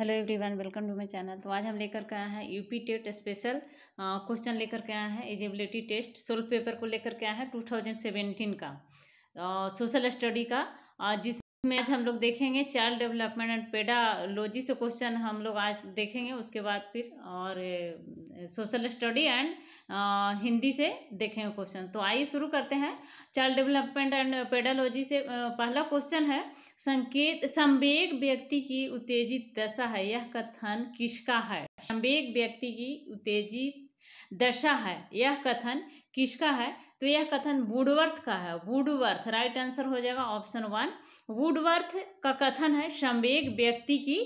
hello everyone welcome to my channel तो आज हम लेकर के आए हैं यूपी टेट स्पेशल क्वेश्चन लेकर के आए हैं एजिबिलिटी टेस्ट सोल्व पेपर को लेकर के आए हैं टू थाउजेंड सेवेंटीन का सोशल स्टडी का जिस आज हम लोग देखेंगे चाइल्ड डेवलपमेंट एंड पेडालोजी से क्वेश्चन हम लोग आज देखेंगे उसके बाद फिर और सोशल स्टडी एंड हिंदी से देखेंगे क्वेश्चन तो आइए शुरू करते हैं चाइल्ड डेवलपमेंट एंड पेडालोजी से पहला क्वेश्चन है संकेत संवेग व्यक्ति की उत्तेजित दशा है यह कथन किसका है संवेग व्यक्ति की उत्तेजित दशा है यह कथन किसका है तो यह कथन वुडवर्थ का है वुडवर्थ राइट आंसर हो जाएगा ऑप्शन वन वुडवर्थ का कथन है संवेग व्यक्ति की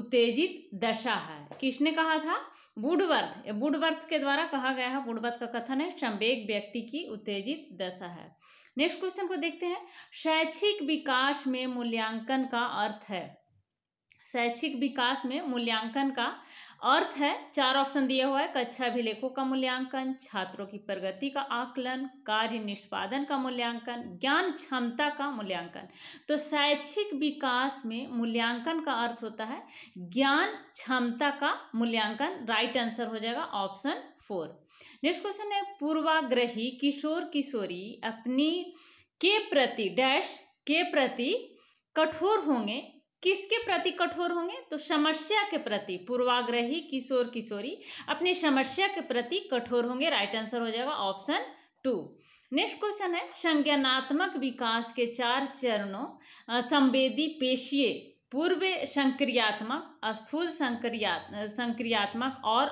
उत्तेजित दशा है किसने कहा था वुडवर्थ वुडवर्थ के द्वारा कहा गया है वुडवर्थ का कथन है संवेग व्यक्ति की उत्तेजित दशा है नेक्स्ट क्वेश्चन को देखते हैं शैक्षिक विकास में मूल्यांकन का अर्थ है शैक्षिक विकास में मूल्यांकन का अर्थ है चार ऑप्शन दिया हुआ है कक्षा अभिलेखों का मूल्यांकन छात्रों की प्रगति का आकलन कार्य निष्पादन का मूल्यांकन ज्ञान क्षमता का मूल्यांकन तो शैक्षिक विकास में मूल्यांकन का अर्थ होता है ज्ञान क्षमता का मूल्यांकन राइट आंसर हो जाएगा ऑप्शन फोर नेक्स्ट क्वेश्चन है पूर्वाग्रही किशोर किशोरी अपनी के प्रति डैश के प्रति कठोर होंगे किसके प्रति कठोर होंगे तो समस्या के प्रति पूर्वाग्रही किशोर किशोरी अपनी समस्या के प्रति कठोर होंगे राइट आंसर हो जाएगा ऑप्शन टू नेक्स्ट क्वेश्चन है संज्ञानात्मक विकास के चार चरणों संवेदी पेशीय पूर्व संक्रियात्मक स्थूल संक्रिया संक्रियात्मक और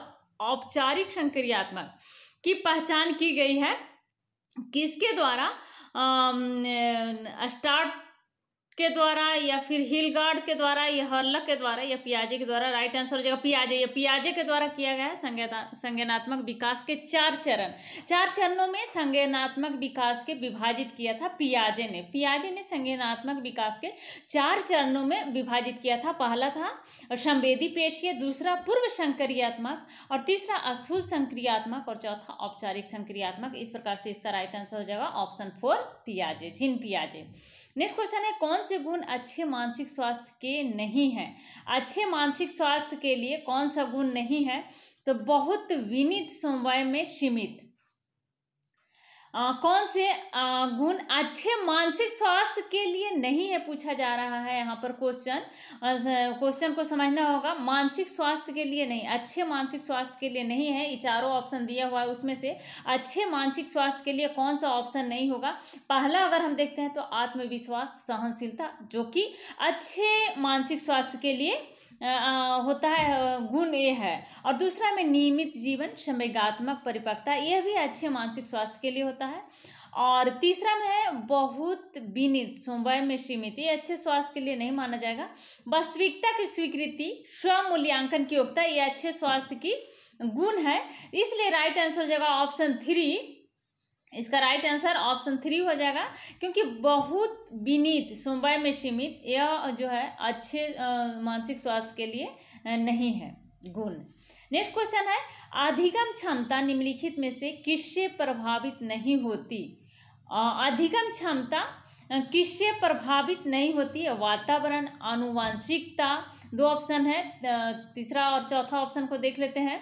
औपचारिक संक्रियात्मक की पहचान की गई है किसके द्वारा स्टार्ट के द्वारा या फिर हिल गार्ड के द्वारा या हर्लक के द्वारा या पियाजे के द्वारा राइट आंसर हो जाएगा पियाजे या पियाजे के द्वारा किया गया है संज्ञानात्मक विकास के चार चरण चार चरणों में संज्ञानात्मक विकास के विभाजित किया था पियाजे ने पियाजे ने संज्ञानात्मक विकास के चार चरणों में विभाजित किया था पहला था संवेदी पेशीय दूसरा पूर्व संक्रियात्मक और तीसरा स्थूल संक्रियात्मक और चौथा औपचारिक संक्रियात्मक इस प्रकार से इसका राइट आंसर हो जाएगा ऑप्शन फोर पियाजे जिन पियाजे नेक्स्ट क्वेश्चन है कौन से गुण अच्छे मानसिक स्वास्थ्य के नहीं हैं अच्छे मानसिक स्वास्थ्य के लिए कौन सा गुण नहीं है तो बहुत विनित समवाय में सीमित आ, कौन से आ, गुण अच्छे मानसिक स्वास्थ्य के लिए नहीं है पूछा जा रहा है यहाँ पर क्वेश्चन क्वेश्चन को समझना होगा मानसिक स्वास्थ्य के लिए नहीं अच्छे मानसिक स्वास्थ्य के लिए नहीं है ये चारों ऑप्शन दिया हुआ है उसमें से अच्छे मानसिक स्वास्थ्य के लिए कौन सा ऑप्शन नहीं होगा पहला अगर हम देखते हैं तो आत्मविश्वास सहनशीलता जो कि अच्छे मानसिक स्वास्थ्य के लिए होता है गुण ये है और दूसरा में नियमित जीवन संवेगात्मक परिपक्वता यह भी अच्छे मानसिक स्वास्थ्य के लिए होता है और तीसरा में है बहुत विनित समवाय में सीमित ये अच्छे स्वास्थ्य के लिए नहीं माना जाएगा वास्तविकता की स्वीकृति स्व मूल्यांकन की योग्यता ये अच्छे स्वास्थ्य की गुण है इसलिए राइट आंसर हो जाएगा ऑप्शन थ्री इसका राइट आंसर ऑप्शन थ्री हो जाएगा क्योंकि बहुत विनीत सोमवाय में सीमित यह जो है अच्छे मानसिक स्वास्थ्य के लिए नहीं है गुण नेक्स्ट क्वेश्चन है अधिगम क्षमता निम्नलिखित में से किससे प्रभावित नहीं होती अधिगम क्षमता किससे प्रभावित नहीं होती है वातावरण आनुवांशिकता दो ऑप्शन है तीसरा और चौथा ऑप्शन को देख लेते हैं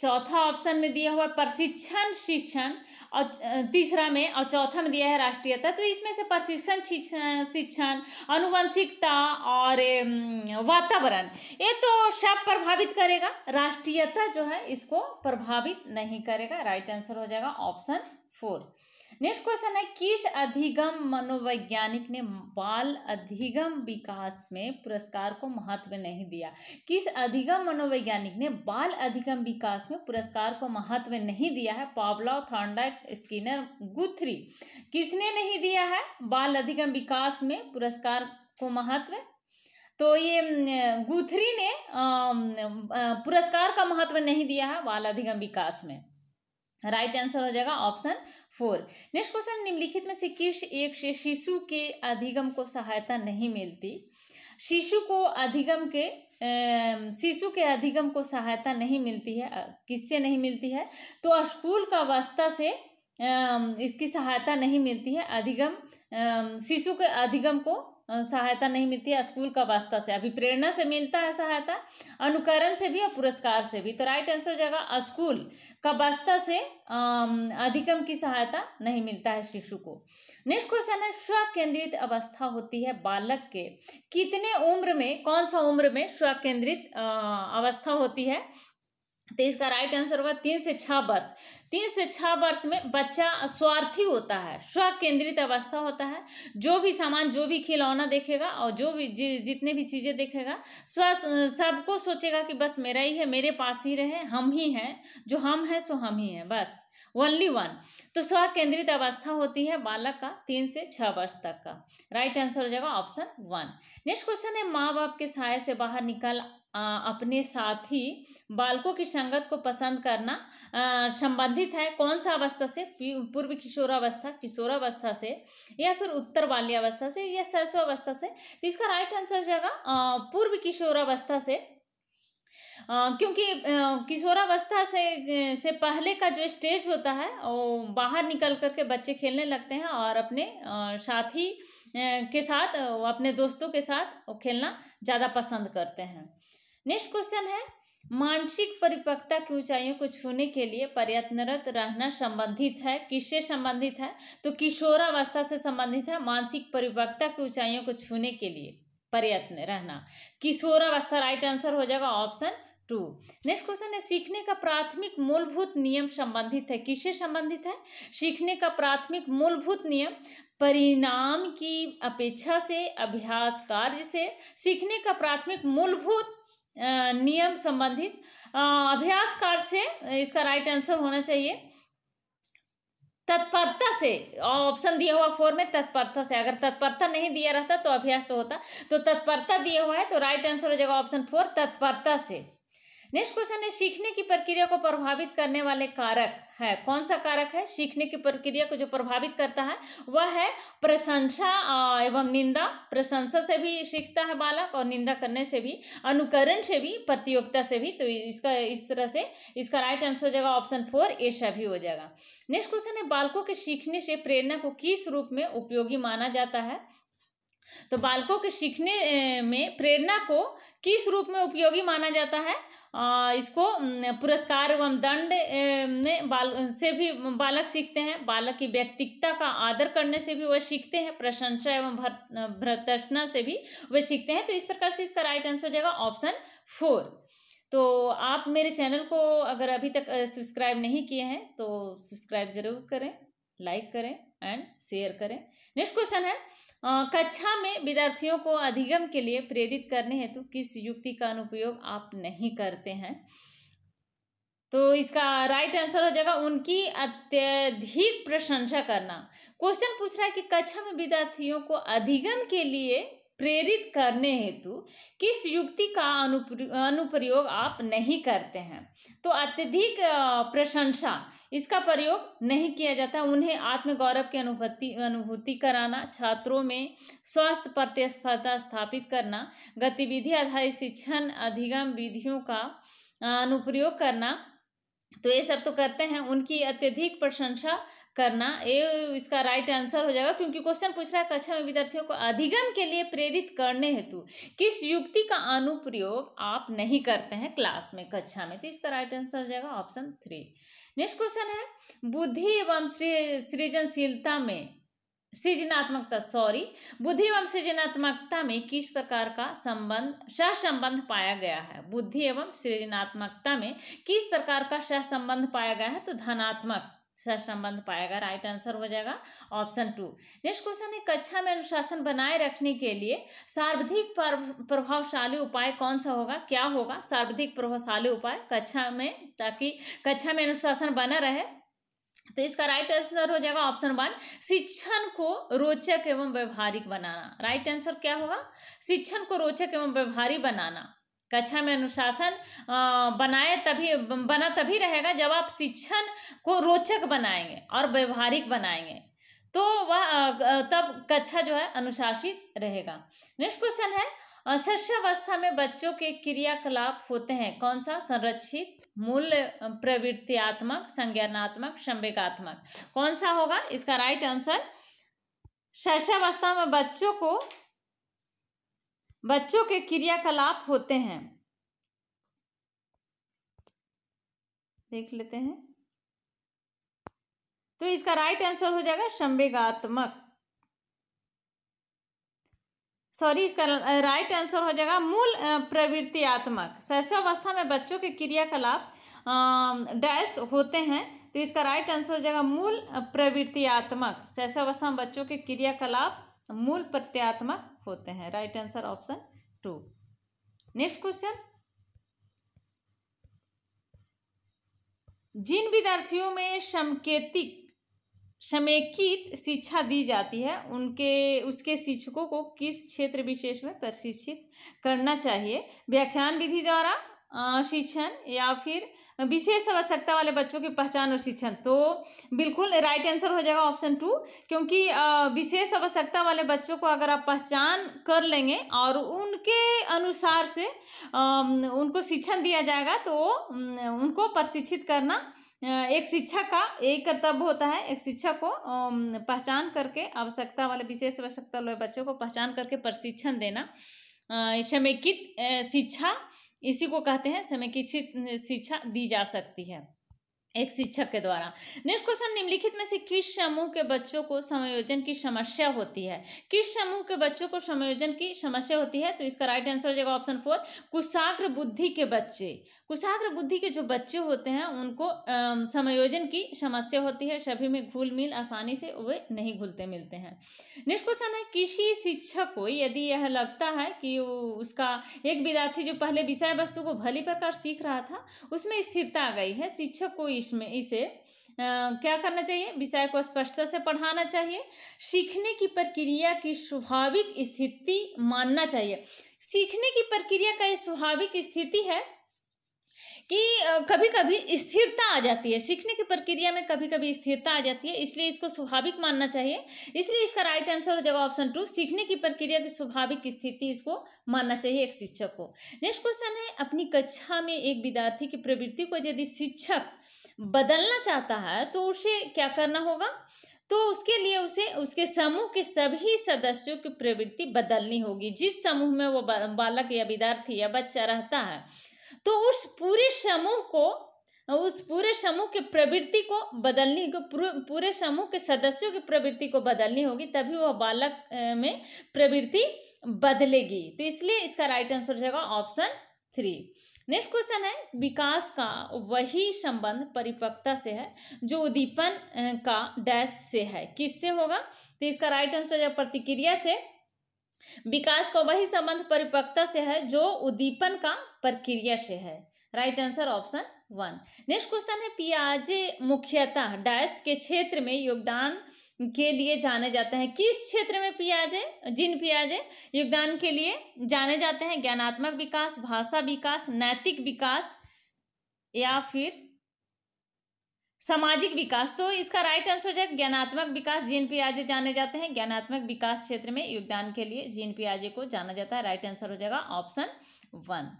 चौथा ऑप्शन में दिया हुआ प्रशिक्षण शिक्षण और तीसरा में और चौथा में दिया है राष्ट्रीयता तो इसमें से प्रशिक्षण शिक्षण अनुवंशिकता और वातावरण ये तो सब प्रभावित करेगा राष्ट्रीयता जो है इसको प्रभावित नहीं करेगा राइट आंसर हो जाएगा ऑप्शन फोर नेक्स्ट क्वेश्चन है किस अधिगम मनोवैज्ञानिक ने बाल अधिगम विकास में पुरस्कार को महत्व नहीं दिया किस अधिगम मनोवैज्ञानिक ने बाल अधिगम विकास में पुरस्कार को महत्व नहीं दिया है पावलाव थॉन्डा स्किनर गुथरी किसने नहीं दिया है बाल अधिगम विकास में पुरस्कार को महत्व तो ये गुथरी ने पुरस्कार का महत्व नहीं दिया है बाल अधिगम विकास में राइट right आंसर हो जाएगा ऑप्शन फोर नेक्स्ट क्वेश्चन निम्नलिखित में से किस एक से शिशु के अधिगम को सहायता नहीं मिलती शिशु को अधिगम के शिशु के अधिगम को सहायता नहीं मिलती है किससे नहीं मिलती है तो स्कूल का वास्ता से इसकी सहायता नहीं मिलती है अधिगम शिशु के अधिगम को सहायता नहीं मिलती है स्कूल का वास्ता से प्रेरणा से मिलता है सहायता अनुकरण से भी और पुरस्कार से भी तो राइट आंसर हो जाएगा स्कूल का वास्ता से अधिगम की सहायता नहीं मिलता है शिशु को नेक्स्ट क्वेश्चन है स्व केंद्रित अवस्था होती है बालक के कितने उम्र में कौन सा उम्र में स्व केंद्रित अवस्था होती है तो इसका राइट आंसर होगा तीन से छः वर्ष तीन से छः वर्ष में बच्चा स्वार्थी होता है स्व केंद्रित अवस्था होता है जो भी सामान जो भी खिलौना देखेगा और जो भी जि, जितने भी चीज़ें देखेगा स्व सबको सोचेगा कि बस मेरा ही है मेरे पास ही रहे हम ही हैं जो हम हैं सो हम ही हैं बस ओनली वन तो स्व केंद्रित अवस्था होती है बालक का तीन से छः वर्ष तक का राइट आंसर हो जाएगा ऑप्शन वन नेक्स्ट क्वेश्चन है माँ बाप के साय से बाहर निकल अपने साथ ही बालकों की संगत को पसंद करना संबंधित है कौन सा अवस्था से पूर्व किशोरावस्था किशोरावस्था से या फिर उत्तर बाल्यावस्था से या अवस्था से तो इसका राइट आंसर हो जाएगा पूर्व किशोरावस्था से क्योंकि किशोरावस्था से से पहले का जो स्टेज होता है वो बाहर निकल करके बच्चे खेलने लगते हैं और अपने साथी के साथ अपने दोस्तों के साथ खेलना ज़्यादा पसंद करते हैं नेक्स्ट क्वेश्चन है मानसिक परिपक्वता की ऊंचाइयों को छूने के लिए प्रयत्नरत रहना संबंधित है किससे संबंधित है तो किशोरावस्था से संबंधित है मानसिक परिपक्वता की ऊंचाइयों को छूने के लिए प्रयत्न रहना किशोरावस्था राइट आंसर हो जाएगा ऑप्शन टू नेक्स्ट क्वेश्चन है सीखने का प्राथमिक मूलभूत नियम संबंधित है किससे संबंधित है सीखने का प्राथमिक मूलभूत नियम परिणाम की अपेक्षा से अभ्यास कार्य से सीखने का प्राथमिक मूलभूत नियम संबंधित अभ्यास कार्य से इसका राइट आंसर होना चाहिए तत्परता से ऑप्शन दिया हुआ फोर में तत्परता से अगर तत्परता नहीं दिया रहता तो अभ्यास होता तो तत्परता दिया हुआ है तो राइट आंसर हो जाएगा ऑप्शन फोर तत्परता से नेक्स्ट क्वेश्चन है सीखने की प्रक्रिया को प्रभावित करने वाले कारक है कौन सा कारक है सीखने की प्रक्रिया को जो प्रभावित करता है वह है प्रशंसा एवं निंदा प्रशंसा से भी सीखता है बालक और निंदा करने से भी अनुकरण से भी प्रतियोगिता से भी तो इसका इस तरह से इसका राइट आंसर हो जाएगा ऑप्शन फोर ए भी हो जाएगा नेक्स्ट क्वेश्चन है बालकों के सीखने से प्रेरणा को किस रूप में उपयोगी माना जाता है तो बालकों के सीखने में प्रेरणा को किस रूप में उपयोगी माना जाता है इसको पुरस्कार एवं दंड ने बाल से भी बालक सीखते हैं बालक की व्यक्तिकता का आदर करने से भी वह सीखते हैं प्रशंसा एवं भ्रतना से भी वे सीखते हैं तो इस प्रकार से इसका राइट आंसर हो जाएगा ऑप्शन फोर तो आप मेरे चैनल को अगर अभी तक सब्सक्राइब नहीं किए हैं तो सब्सक्राइब ज़रूर करें लाइक करें एंड शेयर करें नेक्स्ट क्वेश्चन है कक्षा में विद्यार्थियों को अधिगम के लिए प्रेरित करने हेतु किस युक्ति का अनुपयोग आप नहीं करते हैं तो इसका राइट आंसर हो जाएगा उनकी अत्यधिक प्रशंसा करना क्वेश्चन पूछ रहा है कि कक्षा में विद्यार्थियों को अधिगम के लिए प्रेरित करने हेतु किस युक्ति का अनुप्रयोग आप नहीं करते हैं तो अत्यधिक प्रशंसा इसका प्रयोग नहीं किया जाता उन्हें आत्मगौरव की अनुभूति अनुभूति कराना छात्रों में स्वास्थ्य प्रतिस्पर्धा स्थापित करना गतिविधि आधारित शिक्षण अधिगम विधियों का अनुप्रयोग करना तो ये सब तो करते हैं उनकी अत्यधिक प्रशंसा करना ये इसका राइट आंसर हो जाएगा क्योंकि क्वेश्चन पूछ रहा है कक्षा में विद्यार्थियों को अधिगम के लिए प्रेरित करने हेतु किस युक्ति का अनुप्रयोग आप नहीं करते हैं क्लास में कक्षा में तो इसका राइट आंसर हो जाएगा ऑप्शन थ्री नेक्स्ट क्वेश्चन है बुद्धि एवं सृजनशीलता में सृजनात्मकता सॉरी बुद्धि एवं सृजनात्मकता में किस प्रकार का संबंध सहसंबंध पाया गया है बुद्धि एवं सृजनात्मकता में किस प्रकार का सहसंबंध पाया गया है तो धनात्मक सहसंबंध पाएगा राइट आंसर हो जाएगा ऑप्शन टू नेक्स्ट क्वेश्चन है कक्षा में अनुशासन बनाए रखने के लिए सर्वाधिक प्रभावशाली उपाय कौन सा होगा क्या होगा सर्वाधिक प्रभावशाली उपाय कक्षा में ताकि कक्षा में अनुशासन बना रहे तो इसका राइट आंसर हो जाएगा ऑप्शन वन शिक्षण को रोचक एवं व्यवहारिक बनाना राइट आंसर क्या होगा शिक्षण को रोचक एवं व्यवहारिक बनाना कक्षा में अनुशासन बनाए तभी बना तभी रहेगा जब आप शिक्षण को रोचक बनाएंगे और व्यवहारिक बनाएंगे तो वह तब कक्षा जो है अनुशासित रहेगा नेक्स्ट क्वेश्चन है अवस्था में बच्चों के क्रियाकलाप होते हैं कौन सा संरक्षित मूल्य प्रवृत्तियात्मक संज्ञानात्मक संवेगात्मक कौन सा होगा इसका राइट आंसर शैशवावस्था में बच्चों को बच्चों के क्रियाकलाप होते हैं देख लेते हैं तो इसका राइट आंसर हो जाएगा संवेगात्मक सॉरी इसका राइट आंसर हो जाएगा मूल प्रवृत्तियात्मक अवस्था में बच्चों के क्रियाकलाप डैश होते हैं तो इसका राइट आंसर हो जाएगा मूल प्रवृत्ति प्रवृत्तियात्मक अवस्था में बच्चों के क्रियाकलाप मूल प्रत्यात्मक होते हैं right answer option two next question जिन विद्यार्थियों में समकेतिक समेकित शिक्षा दी जाती है उनके उसके शिक्षकों को किस क्षेत्र विशेष में प्रशिक्षित करना चाहिए व्याख्यान विधि द्वारा शिक्षण या फिर विशेष आवश्यकता वाले बच्चों की पहचान और शिक्षण तो बिल्कुल राइट आंसर हो जाएगा ऑप्शन टू क्योंकि विशेष आवश्यकता वाले बच्चों को अगर आप पहचान कर लेंगे और उनके अनुसार से उनको शिक्षण दिया जाएगा तो उनको प्रशिक्षित करना एक शिक्षक का एक कर्तव्य होता है एक शिक्षक को पहचान करके आवश्यकता वाले विशेष आवश्यकता वाले बच्चों को पहचान करके प्रशिक्षण देना समेकित शिक्षा इसी को कहते हैं समय की शिक्षा दी जा सकती है एक शिक्षक के द्वारा नेक्स्ट क्वेश्चन निम्नलिखित में से किस समूह के बच्चों को समायोजन की समस्या होती है किस समूह के बच्चों को समायोजन की समस्या होती है तो इसका राइट आंसर हो जाएगा ऑप्शन फोर कुशाग्र बुद्धि के बच्चे कुशाग्र बुद्धि के जो बच्चे होते हैं उनको समायोजन की समस्या होती है सभी में घुल मिल आसानी से वे नहीं घुलते मिलते हैं नेक्स्ट क्वेश्चन है किसी शिक्षक को यदि यह लगता है कि उसका एक विद्यार्थी जो पहले विषय वस्तु को भली प्रकार सीख रहा था उसमें स्थिरता आ गई है शिक्षक को इसमें इसे आ, क्या करना चाहिए विषय को स्पष्टता से पढ़ाना चाहिए सीखने की प्रक्रिया की स्वाभाविक स्थिति मानना चाहिए सीखने की प्रक्रिया का ये स्वाभाविक स्थिति है कि कभी कभी स्थिरता आ जाती है सीखने की प्रक्रिया में कभी कभी स्थिरता आ जाती है इसलिए इसको स्वाभाविक मानना चाहिए इसलिए इसका राइट आंसर हो जाएगा ऑप्शन टू सीखने की प्रक्रिया की स्वाभाविक स्थिति इसको मानना चाहिए एक शिक्षक को नेक्स्ट क्वेश्चन है अपनी कक्षा में एक विद्यार्थी की प्रवृत्ति को यदि शिक्षक बदलना चाहता है तो उसे क्या करना होगा तो उसके लिए उसे उसके समूह के सभी सदस्यों की प्रवृत्ति बदलनी होगी जिस समूह में वो बालक या विद्यार्थी या बच्चा रहता है तो उस पूरे समूह को उस पूरे समूह के प्रवृत्ति को बदलनी को पूरे समूह के सदस्यों की प्रवृत्ति को बदलनी होगी तभी वह बालक में प्रवृत्ति बदलेगी तो इसलिए इसका राइट आंसर हो जाएगा ऑप्शन थ्री नेक्स्ट क्वेश्चन है विकास का वही संबंध परिपक्वता से है जो उद्दीपन का डैश से है किससे होगा तो इसका राइट आंसर है प्रतिक्रिया से विकास का वही संबंध परिपक्वता से है जो उद्दीपन का प्रक्रिया से है right answer option one next question है पियाजे मुख्यतः डैश के क्षेत्र में योगदान के लिए जाने जाते हैं किस क्षेत्र में पियाजे जिन पियाजे योगदान के लिए जाने जाते हैं ज्ञानात्मक विकास भाषा विकास नैतिक विकास या फिर सामाजिक विकास तो इसका राइट आंसर हो जाएगा ज्ञानात्मक विकास जीन पियाजे जाने जाते हैं ज्ञानात्मक विकास क्षेत्र में योगदान के लिए जीन पियाजे को जाना जाता है राइट आंसर हो जाएगा ऑप्शन वन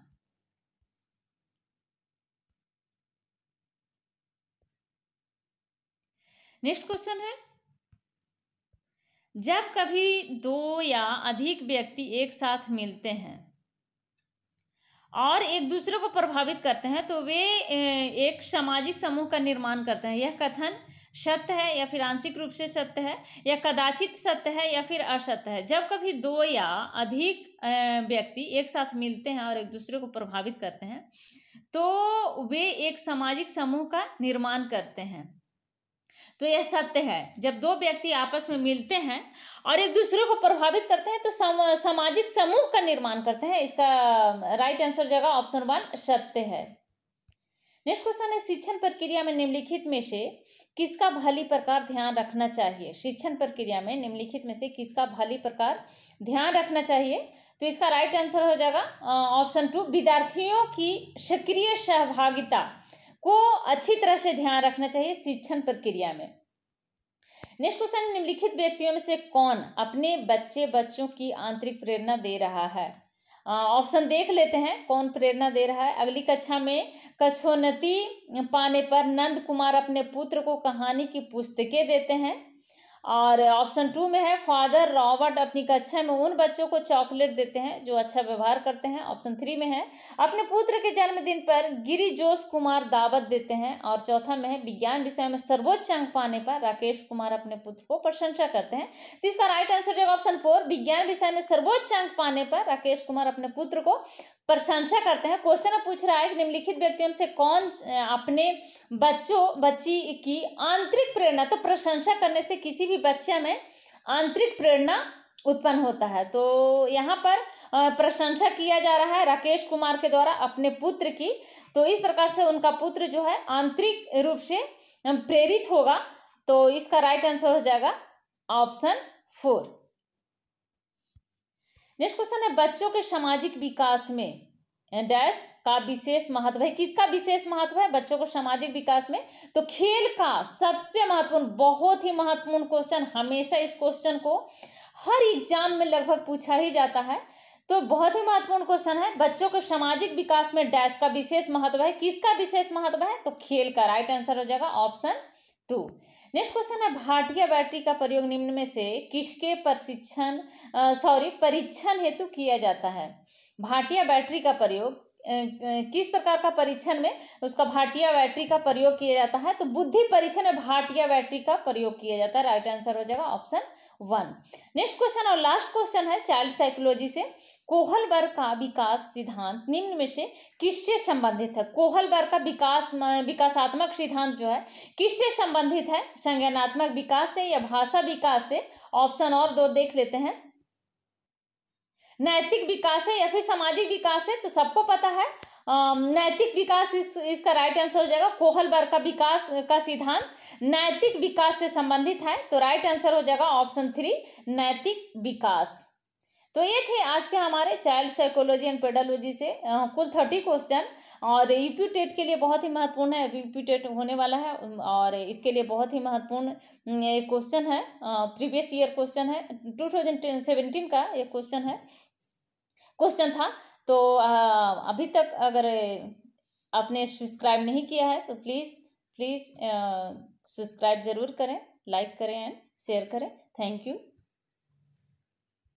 नेक्स्ट क्वेश्चन है जब कभी दो या अधिक व्यक्ति एक साथ मिलते हैं और एक दूसरे को प्रभावित करते हैं तो वे एक सामाजिक समूह का निर्माण करते हैं यह कथन सत्य है या फिर आंशिक रूप से सत्य है या कदाचित सत्य है या फिर असत्य है जब कभी दो या अधिक व्यक्ति एक साथ मिलते हैं और एक दूसरे को प्रभावित करते हैं तो वे एक सामाजिक समूह का निर्माण करते हैं तो यह सत्य है जब दो व्यक्ति आपस में मिलते हैं और एक दूसरे को प्रभावित करते हैं तो सम, सामाजिक समूह का निर्माण करते हैं इसका राइट आंसर जगह ऑप्शन वन सत्य है नेक्स्ट क्वेश्चन है शिक्षण प्रक्रिया में निम्नलिखित में से किसका भली प्रकार ध्यान रखना चाहिए शिक्षण प्रक्रिया में निम्नलिखित में से किसका भली प्रकार ध्यान रखना चाहिए तो इसका राइट आंसर हो जाएगा ऑप्शन टू विद्यार्थियों की सक्रिय सहभागिता को अच्छी तरह से ध्यान रखना चाहिए शिक्षण प्रक्रिया में नेक्स्ट क्वेश्चन निम्नलिखित व्यक्तियों में से कौन अपने बच्चे बच्चों की आंतरिक प्रेरणा दे रहा है ऑप्शन देख लेते हैं कौन प्रेरणा दे रहा है अगली कक्षा में कछोन्नति पाने पर नंद कुमार अपने पुत्र को कहानी की पुस्तकें देते हैं और ऑप्शन टू में है फादर रॉबर्ट अपनी कक्षा में उन बच्चों को चॉकलेट देते हैं जो अच्छा व्यवहार करते हैं ऑप्शन थ्री में है अपने पुत्र के जन्मदिन पर गिरी जोश कुमार दावत देते हैं और चौथा में है विज्ञान विषय में सर्वोच्च अंक पाने पर राकेश कुमार अपने पुत्र को प्रशंसा करते हैं तो इसका राइट आंसर जो ऑप्शन फोर विज्ञान विषय में सर्वोच्च अंक पाने पर राकेश कुमार अपने पुत्र को प्रशंसा करते हैं क्वेश्चन पूछ रहा है कि निम्नलिखित व्यक्तियों से कौन अपने बच्चों बच्ची की आंतरिक प्रेरणा तो प्रशंसा करने से किसी भी बच्चे में आंतरिक प्रेरणा उत्पन्न होता है तो यहाँ पर प्रशंसा किया जा रहा है राकेश कुमार के द्वारा अपने पुत्र की तो इस प्रकार से उनका पुत्र जो है आंतरिक रूप से प्रेरित होगा तो इसका राइट आंसर हो जाएगा ऑप्शन फोर नेक्स्ट क्वेश्चन है बच्चों के सामाजिक विकास में डैश का विशेष महत्व है किसका विशेष महत्व है बच्चों को सामाजिक विकास में तो खेल का सबसे महत्वपूर्ण बहुत ही महत्वपूर्ण क्वेश्चन हमेशा इस क्वेश्चन को हर एग्जाम में लगभग पूछा ही जाता है तो बहुत ही महत्वपूर्ण क्वेश्चन है बच्चों के सामाजिक विकास में डैश का विशेष महत्व है किसका विशेष महत्व है तो खेल का राइट आंसर हो जाएगा ऑप्शन टू नेक्स्ट क्वेश्चन है भाटिया बैटरी का प्रयोग निम्न में से किसके प्रशिक्षण सॉरी परीक्षण हेतु किया जाता है भाटिया बैटरी का प्रयोग किस प्रकार का परीक्षण में उसका भाटिया बैटरी का प्रयोग किया जाता है तो बुद्धि परीक्षण में भाटिया बैटरी का प्रयोग किया जाता है राइट आंसर हो जाएगा ऑप्शन वन नेक्स्ट क्वेश्चन और लास्ट क्वेश्चन है चाइल्ड साइकोलॉजी से कोहल वर्ग का विकास सिद्धांत निम्न में से किससे संबंधित है कोहल वर्ग का विकास विकासात्मक सिद्धांत जो है किससे संबंधित है संज्ञानात्मक विकास से या भाषा विकास से ऑप्शन और दो देख लेते हैं नैतिक विकास है या फिर सामाजिक विकास है तो सबको पता है नैतिक विकास इस इसका राइट आंसर हो जाएगा कोहलबर का विकास का सिद्धांत नैतिक विकास से संबंधित है तो राइट आंसर हो जाएगा ऑप्शन थ्री नैतिक विकास तो ये थे आज के हमारे चाइल्ड साइकोलॉजी एंड पेडोलॉजी से कुल थर्टी क्वेश्चन और यूपी के लिए बहुत ही महत्वपूर्ण है यूपी होने वाला है और इसके लिए बहुत ही महत्वपूर्ण क्वेश्चन है प्रीवियस ईयर क्वेश्चन है टू थाउजेंड सेवेंटीन का ये क्वेश्चन है क्वेश्चन था तो अभी तक अगर आपने सब्सक्राइब नहीं किया है तो प्लीज़ प्लीज़ सब्सक्राइब ज़रूर करें लाइक करें एंड शेयर करें थैंक यू